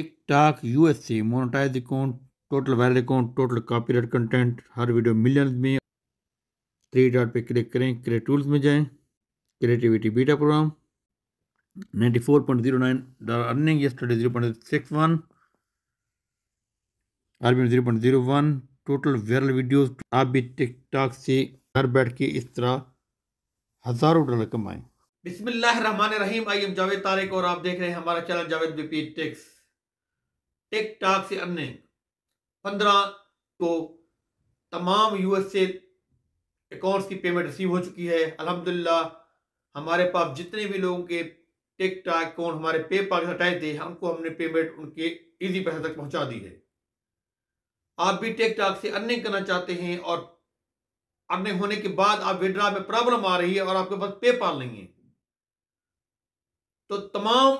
TikTok USA monetize account, total viral account, total copyright content हर video million में three dot पे click करें create tools में जाएं creativity beta program ninety four 94.09 dollar earning zero point zero one total viral video आप भी TikTok से घर बैठ के इस तरह हजारों डॉलर कमाएं बिस्मिल्लाह रहमान रहीम आई एम जावेद तारिक और आप देख रहे हैं हमारा channel Javed BP tex TikTok से अर्निंग पंद्रह को तो तमाम यूएसए से अकाउंट्स की पेमेंट रिसीव हो चुकी है अल्हम्दुलिल्लाह हमारे पास जितने भी लोगों के टिकटॉक अकाउंट हमारे पे पाल हटाए थे हमको हमने पेमेंट उनके इजी पैसे तक पहुंचा दी है आप भी टिकटॉक से अर्निंग करना चाहते हैं और अर्निंग होने के बाद आप विड्रा में प्रॉब्लम आ रही है और आपके पास पेपाल नहीं है तो तमाम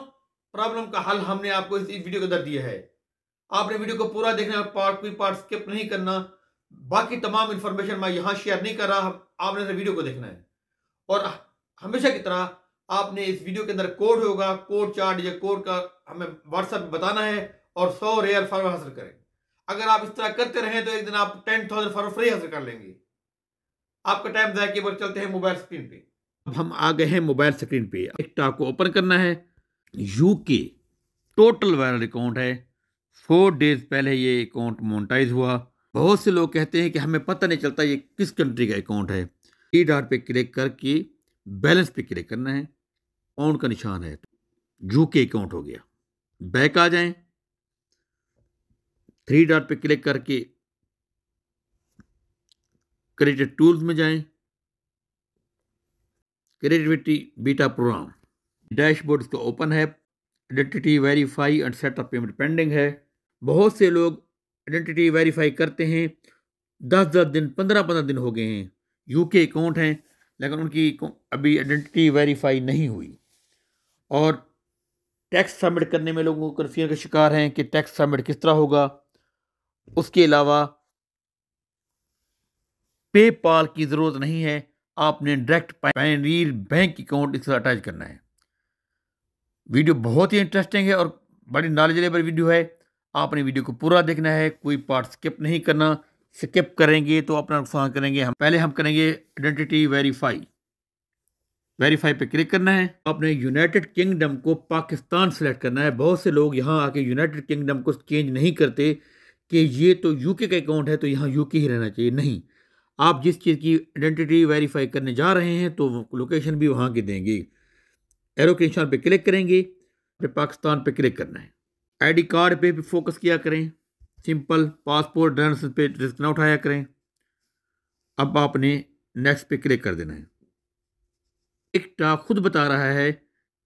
प्रॉब्लम का हल हमने आपको इस वीडियो के अंदर दिया है आपने वीडियो को पूरा देखना है पार्ट भी पार्ट स्किप नहीं करना बाकी तमाम इंफॉर्मेशन मैं यहां शेयर नहीं कर रहा आपने वीडियो को देखना है और हमेशा की तरह आपने इस वीडियो के अंदर कोड होगा कोड चार्ट या कोड का हमें व्हाट्सएप में बताना है और सौ रेयर फॉलोअर हासिल करें अगर आप इस तरह करते रहें तो एक दिन आप टेन थाउजेंड फॉलोअर फ्री हासिल कर लेंगे आपका टाइम जाए चलते हैं मोबाइल स्क्रीन पे अब हम आ गए हैं मोबाइल स्क्रीन पे एक टॉक को ओपन करना है U K total viral account है फोर डेज पहले ये अकाउंट मोनिटाइज हुआ बहुत से लोग कहते हैं कि हमें पता नहीं चलता ये किस कंट्री का अकाउंट है ई डॉट पे क्लिक करके बैलेंस पे क्लिक करना है ऑन का निशान है यू के अकाउंट हो गया बैक आ जाएं थ्री डॉट पे क्लिक करके क्रेडिट टूल्स में जाएं क्रेडिटिविटी बीटा प्रोग्राम डैशबोर्ड इसका ओपन है identity verify and setup payment pending है बहुत से लोग आइडेंटिटी वेरीफाई करते हैं दस दस दिन पंद्रह पंद्रह दिन हो गए हैं यूके अकाउंट हैं लेकिन उनकी अभी आइडेंटिटी वेरीफाई नहीं हुई और टैक्स सबमिट करने में लोगों को कन्फ्यूजन का शिकार हैं कि टैक्स सबमिट किस तरह होगा उसके अलावा पेपाल की ज़रूरत नहीं है आपने डायरेक्ट पायनियर बैंक अकाउंट इस अटैच करना है वीडियो बहुत ही इंटरेस्टिंग है और बड़ी नॉलेजलेबल वीडियो है आपने वीडियो को पूरा देखना है कोई पार्ट स्किप नहीं करना स्किप करेंगे तो अपना नुकसान करेंगे हम पहले हम करेंगे आइडेंटिटी वेरीफाई वेरीफाई पे क्लिक करना है आपने यूनाइटेड किंगडम को पाकिस्तान सेलेक्ट करना है बहुत से लोग यहाँ आके यूनाइटेड किंगडम को चेंज नहीं करते कि ये तो यूके का अकाउंट है तो यहाँ यूके ही रहना चाहिए नहीं आप जिस चीज़ की आइडेंटिटी वेरीफाई करने जा रहे हैं तो लोकेशन भी वहाँ की देंगे एरो पर क्लिक करेंगे फिर पाकिस्तान पर क्लिक करना है आईडी कार्ड पे भी फोकस किया करें सिंपल पासपोर्ट ड्रांस पे रिस्क ना उठाया करें अब आपने नेक्स्ट पे क्लिक कर देना है टाप खुद बता रहा है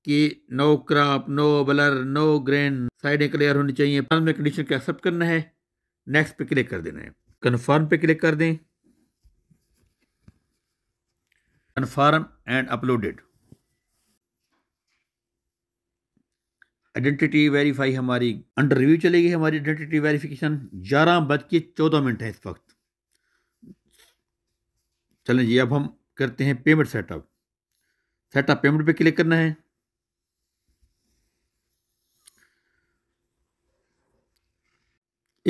कि no crop no blur no grain साइडें क्लियर होनी चाहिए टर्म में कंडीशन को एक्सेप्ट करना है नेक्स्ट पे क्लिक कर देना है कन्फर्म पे क्लिक कर दें confirm and uploaded identity verify हमारी अंडर रिव्यू चलेगी हमारी आइडेंटिटी वेरीफिकेशन ग्यारह बज के चौदह मिनट है इस वक्त चलें जी अब हम करते हैं पेमेंट सेटअप सेटअप पेमेंट पे क्लिक करना है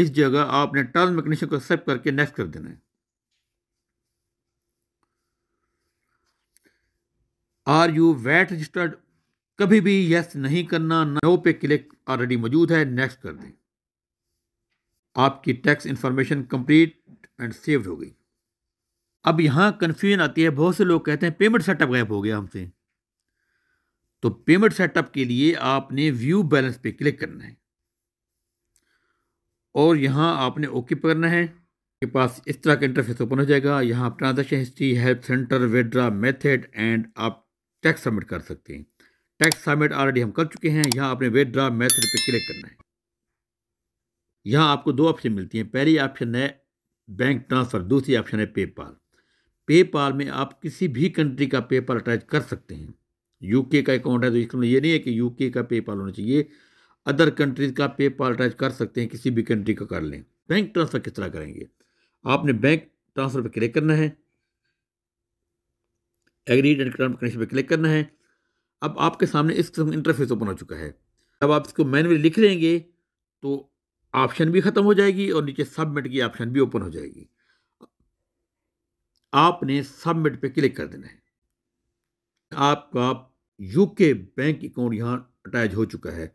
इस जगह आपने टर्म मैकनेशन को एक्सेप्ट करके नेक्स्ट कर देना है आर यू वैट रजिस्टर्ड कभी भी यस नहीं करना नो पे क्लिक ऑलरेडी मौजूद है नेक्स्ट कर दें आपकी tax information complete and saved हो गई अब यहाँ कन्फ्यूजन आती है बहुत से लोग कहते हैं पेमेंट सेटअप गैप हो गया हमसे तो पेमेंट सेटअप के लिए आपने व्यू बैलेंस पे क्लिक करना है और यहाँ आपने ओके पर करना है के पास इस तरह का इंटरफेस ओपन हो जाएगा यहाँ आप transaction history help center withdraw method and आप टैक्स सबमिट कर सकते हैं टैक्स सबमिट ऑलरेडी हम कर चुके हैं यहाँ आपने वेट ड्रा मैथड पर क्लिक करना है यहाँ आपको दो ऑप्शन मिलती हैं पहली ऑप्शन है बैंक ट्रांसफ़र दूसरी ऑप्शन है पेपाल पेपाल में आप किसी भी कंट्री का पेपाल अटैच कर सकते हैं यूके का अकाउंट है तो इसका मतलब ये नहीं है कि यूके का पेपाल होना चाहिए अदर कंट्रीज का पेपाल अटैच कर सकते हैं किसी भी कंट्री का कर लें बैंक ट्रांसफ़र किस तरह करेंगे आपने बैंक ट्रांसफ़र पर क्लिक करना है एग्रीड एंड कनेक्शन पर क्लिक करना है अब आपके सामने इस किस्म इंटरफेस ओपन हो चुका है जब आप इसको मैनुअली लिख लेंगे तो ऑप्शन भी ख़त्म हो जाएगी और नीचे सबमिट की ऑप्शन भी ओपन हो जाएगी आपने सबमिट पे क्लिक कर देना है आपका यूके बैंक अकाउंट यहाँ अटैच हो चुका है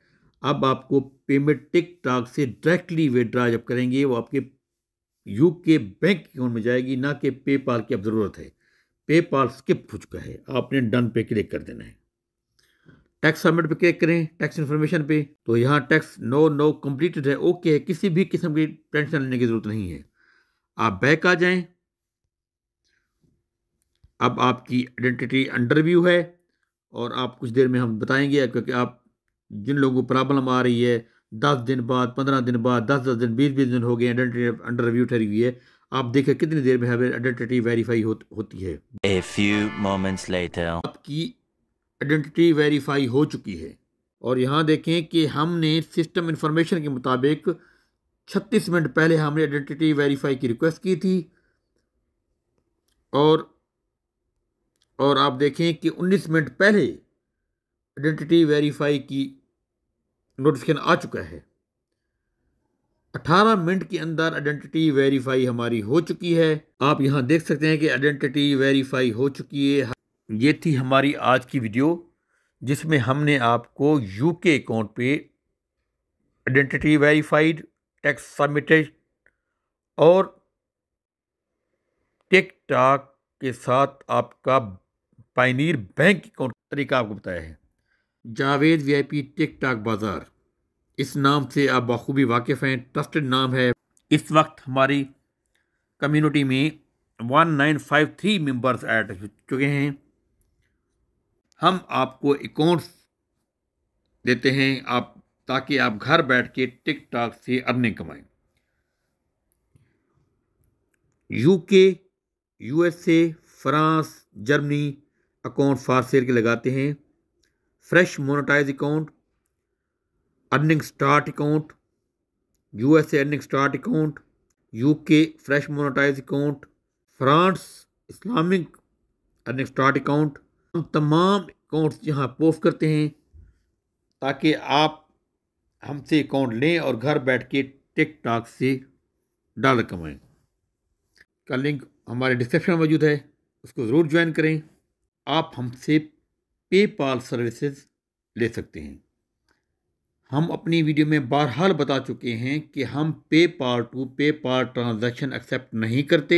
अब आपको पेमेंट टिक टाक से डायरेक्टली विड्रा जब करेंगे वो आपके यूके बैंक अकाउंट में जाएगी ना कि पेपाल की अब ज़रूरत है पेपाल स्किप हो चुका है आपने डन पे क्लिक कर देना है टैक्स सबमिट पे क्लिक करें टैक्स इन्फॉर्मेशन पे तो यहाँ टैक्स नो नो कम्प्लीटेड है ओके है किसी भी किस्म की टेंशन लेने की ज़रूरत नहीं है आप बैक आ जाएं अब आपकी आइडेंटिटी अंडर व्यू है और आप कुछ देर में हम बताएंगे क्योंकि आप जिन लोगों को प्रॉब्लम आ रही है दस दिन बाद पंद्रह दिन बाद दस दस दिन बीस बीस दिन हो गए आइडेंटिटी अंडर रिव्यू ठहरी हुई है आप देखें कितनी देर में हमें आइडेंटिटी वेरीफाई होती है A few moments later. आपकी आइडेंटिटी वेरीफाई हो चुकी है और यहाँ देखें कि हमने सिस्टम इन्फॉर्मेशन के मुताबिक 36 मिनट पहले हमने आइडेंटिटी वेरीफाई की रिक्वेस्ट की थी और और आप देखें कि 19 मिनट पहले आइडेंटिटी वेरीफाई की नोटिफिकेशन आ चुका है 18 मिनट के अंदर आइडेंटिटी वेरीफाई हमारी हो चुकी है आप यहां देख सकते हैं कि आइडेंटिटी वेरीफाई हो चुकी है ये थी हमारी आज की वीडियो जिसमें हमने आपको यूके अकाउंट पे आइडेंटिटी वेरीफाइड टैक्स सबमिटेड और टिकटॉक के साथ आपका पाइनीर बैंक अकाउंट तरीका आपको बताया है Javed V I P TikTok Bazaar इस नाम से आप बखूबी वाकिफ़ हैं ट्रस्टेड नाम है इस वक्त हमारी कम्युनिटी में one nine five three members add हो चुके हैं हम आपको अकाउंट्स देते हैं आप ताकि आप घर बैठ के टिक टॉक से अर्निंग कमाएं UK USA France Germany account for sale के लगाते हैं fresh monetize account earning start account USA earning start account UK fresh monetize account France Islamic earning start account हम तमाम अकाउंट्स यहाँ पोस्ट करते हैं ताकि आप हमसे अकाउंट लें और घर बैठ के टिक टाक से डॉलर कमाएं का लिंक हमारे डिस्क्रिप्शन में मौजूद है उसको ज़रूर ज्वाइन करें आप हमसे पेपाल सर्विसेज ले सकते हैं हम अपनी वीडियो में बहरहाल बता चुके हैं कि हम पे पाल टू पे पाल ट्रांजैक्शन एक्सेप्ट नहीं करते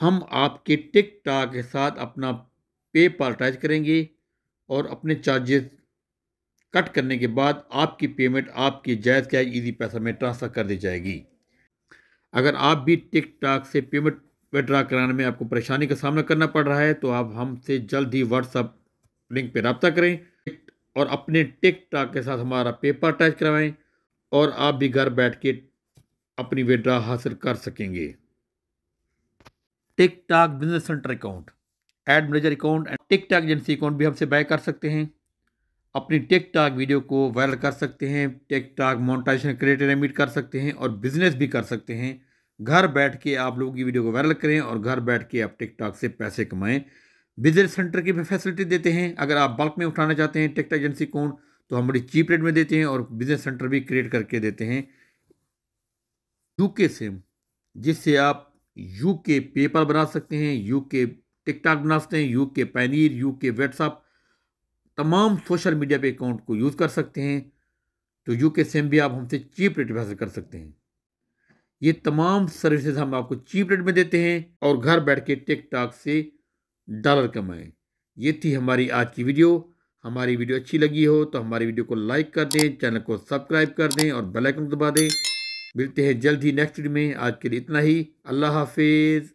हम आपके टिक टाक के साथ अपना पे पार्टाइज करेंगे और अपने चार्जेस कट करने के बाद आपकी पेमेंट आपके जायज़ क्या ईजी पैसा में ट्रांसफ़र कर दी जाएगी अगर आप भी टिक टाक से पेमेंट विड्रा कराने में आपको परेशानी का सामना करना पड़ रहा है तो आप हमसे जल्द ही व्हाट्सअप लिंक पर रबता करें और अपने टिक टाक के साथ हमारा पेपर अटैच करवाएं और आप भी घर बैठ के अपनी विड्रा हासिल कर सकेंगे TikTok business center account ad manager account and tick agency account भी हमसे बाय कर सकते हैं अपनी टिक वीडियो को वायरल कर सकते हैं TikTok monetization create remit कर सकते हैं और बिजनेस भी कर सकते हैं घर बैठ के आप लोगों की वीडियो को वायरल करें और घर बैठ के आप टिक से पैसे कमाएं बिजनेस सेंटर की भी फैसिलिटी देते हैं अगर आप बल्क में उठाना चाहते हैं टिक एजेंसी अकाउंट तो हम बड़ी चीप रेट में देते हैं और बिजनेस सेंटर भी क्रिएट करके देते हैं यूके सिम जिससे आप यूके पेपर बना सकते हैं यूके टिकटॉक सकते हैं UK Payoneer UK WhatsApp तमाम सोशल मीडिया पे अकाउंट को यूज़ कर सकते हैं तो यू के सिम भी आप हमसे चीप रेट में हासिल कर सकते हैं ये तमाम सर्विसेज हम आपको चीप रेट में देते हैं और घर बैठ के टिकटॉक से डॉलर कमाएं ये थी हमारी आज की वीडियो हमारी वीडियो अच्छी लगी हो तो हमारी वीडियो को लाइक कर दें चैनल को सब्सक्राइब कर दें और बेल आइकन दबा दें मिलते हैं जल्द ही नेक्स्ट वीडियो में आज के लिए इतना ही अल्लाह हाफिज़